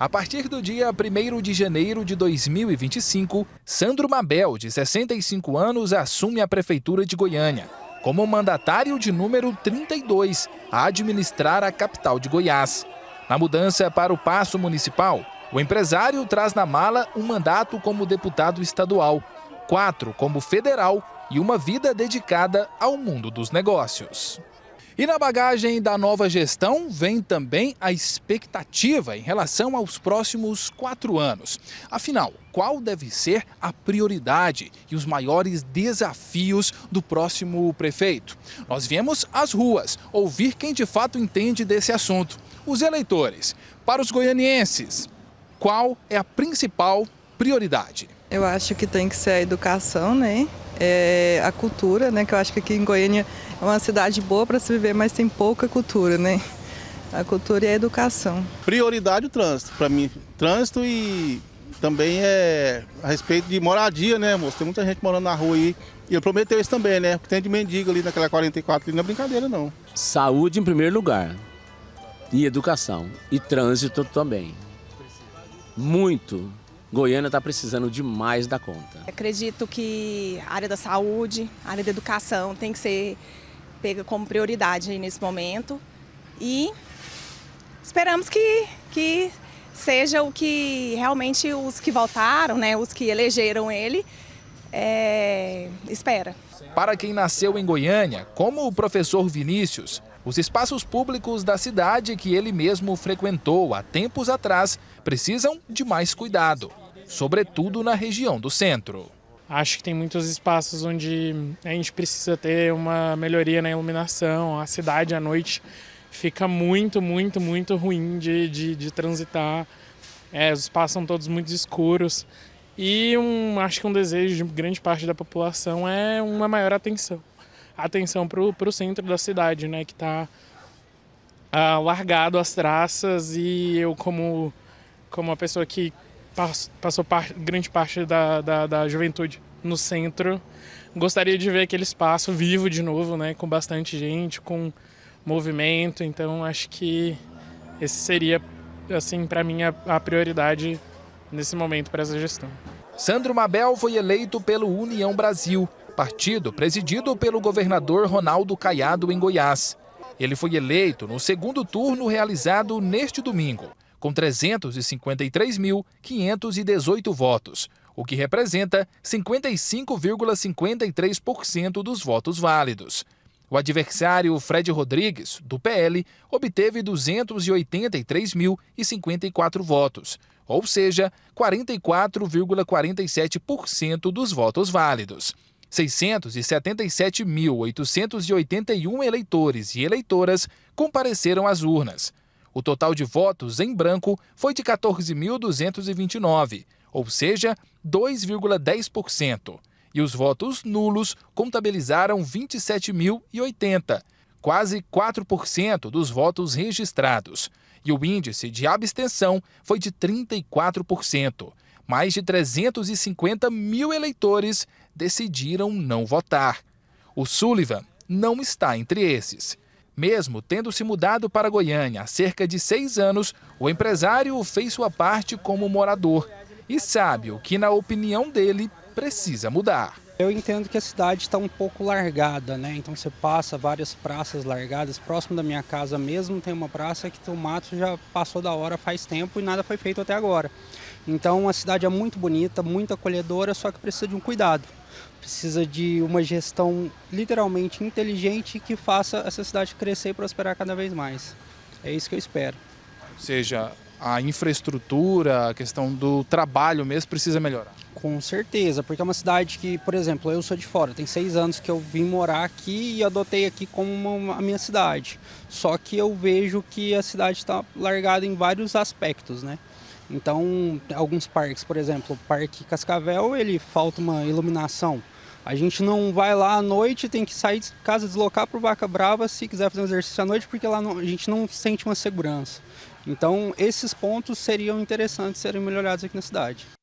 A partir do dia 1 de janeiro de 2025, Sandro Mabel, de 65 anos, assume a Prefeitura de Goiânia, como mandatário de número 32 a administrar a capital de Goiás. Na mudança para o Passo Municipal, o empresário traz na mala um mandato como deputado estadual, quatro como federal e uma vida dedicada ao mundo dos negócios. E na bagagem da nova gestão vem também a expectativa em relação aos próximos quatro anos. Afinal, qual deve ser a prioridade e os maiores desafios do próximo prefeito? Nós viemos às ruas ouvir quem de fato entende desse assunto: os eleitores. Para os goianienses, qual é a principal prioridade? Eu acho que tem que ser a educação, né? é, a cultura, né? Que eu acho que aqui em Goiânia é uma cidade boa para se viver, mas tem pouca cultura, né? A cultura e é a educação. Prioridade o trânsito, para mim. Trânsito e também é a respeito de moradia, né, moço? Tem muita gente morando na rua aí. E ele prometeu isso também, né? Porque tem de mendigo ali naquela 44 ali, não é brincadeira, não. Saúde em primeiro lugar. E educação. E trânsito também. Muito. Goiânia está precisando demais da conta. Acredito que a área da saúde, a área da educação tem que ser pega como prioridade aí nesse momento e esperamos que, que seja o que realmente os que votaram, né, os que elegeram ele, é, espera. Para quem nasceu em Goiânia, como o professor Vinícius, os espaços públicos da cidade que ele mesmo frequentou há tempos atrás precisam de mais cuidado, sobretudo na região do centro. Acho que tem muitos espaços onde a gente precisa ter uma melhoria na iluminação. A cidade à noite fica muito, muito, muito ruim de, de, de transitar. É, os espaços são todos muito escuros. E um, acho que um desejo de grande parte da população é uma maior atenção. Atenção para o centro da cidade, né? Que está ah, largado as traças e eu como, como uma pessoa que passo, passou par, grande parte da, da, da juventude no centro, gostaria de ver aquele espaço vivo de novo, né? Com bastante gente, com movimento. Então acho que esse seria, assim, para mim a, a prioridade nesse momento para essa gestão. Sandro Mabel foi eleito pelo União Brasil, partido presidido pelo governador Ronaldo Caiado em Goiás. Ele foi eleito no segundo turno realizado neste domingo, com 353.518 votos, o que representa 55,53% dos votos válidos. O adversário Fred Rodrigues, do PL, obteve 283.054 votos, ou seja, 44,47% dos votos válidos. 677.881 eleitores e eleitoras compareceram às urnas. O total de votos em branco foi de 14.229, ou seja, 2,10% e os votos nulos contabilizaram 27.080, quase 4% dos votos registrados. E o índice de abstenção foi de 34%. Mais de 350 mil eleitores decidiram não votar. O Sullivan não está entre esses. Mesmo tendo se mudado para Goiânia há cerca de seis anos, o empresário fez sua parte como morador e sabe o que, na opinião dele, precisa mudar. Eu entendo que a cidade está um pouco largada, né? Então você passa várias praças largadas. Próximo da minha casa mesmo tem uma praça que o mato já passou da hora faz tempo e nada foi feito até agora. Então a cidade é muito bonita, muito acolhedora, só que precisa de um cuidado. Precisa de uma gestão literalmente inteligente que faça essa cidade crescer e prosperar cada vez mais. É isso que eu espero. Ou seja, a infraestrutura, a questão do trabalho mesmo precisa melhorar. Com certeza, porque é uma cidade que, por exemplo, eu sou de fora, tem seis anos que eu vim morar aqui e adotei aqui como uma, a minha cidade. Só que eu vejo que a cidade está largada em vários aspectos, né? Então, alguns parques, por exemplo, o Parque Cascavel, ele falta uma iluminação. A gente não vai lá à noite, tem que sair de casa, deslocar para o Vaca Brava se quiser fazer um exercício à noite, porque lá não, a gente não sente uma segurança. Então, esses pontos seriam interessantes serem melhorados aqui na cidade.